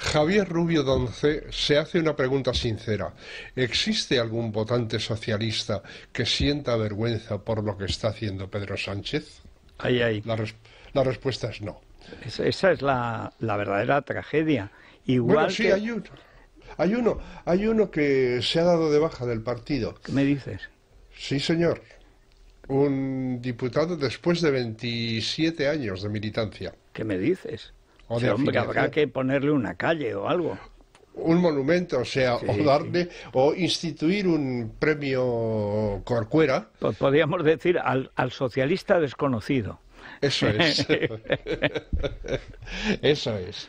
Javier Rubio Donce se hace una pregunta sincera. ¿Existe algún votante socialista que sienta vergüenza por lo que está haciendo Pedro Sánchez? La, respuesta es no. esa es la, verdadera tragedia. Igual sí, hay, uno, hay uno. Hay uno que se ha dado de baja del partido. ¿Qué me dices? Sí, señor. Un diputado después de 27 años de militancia. ¿Qué me dices? hombre, habrá que ponerle una calle o algo un monumento, o sea, o darle, o instituir un premio Corcuera. Pues podríamos decir al socialista desconocido. Eso es. Eso es.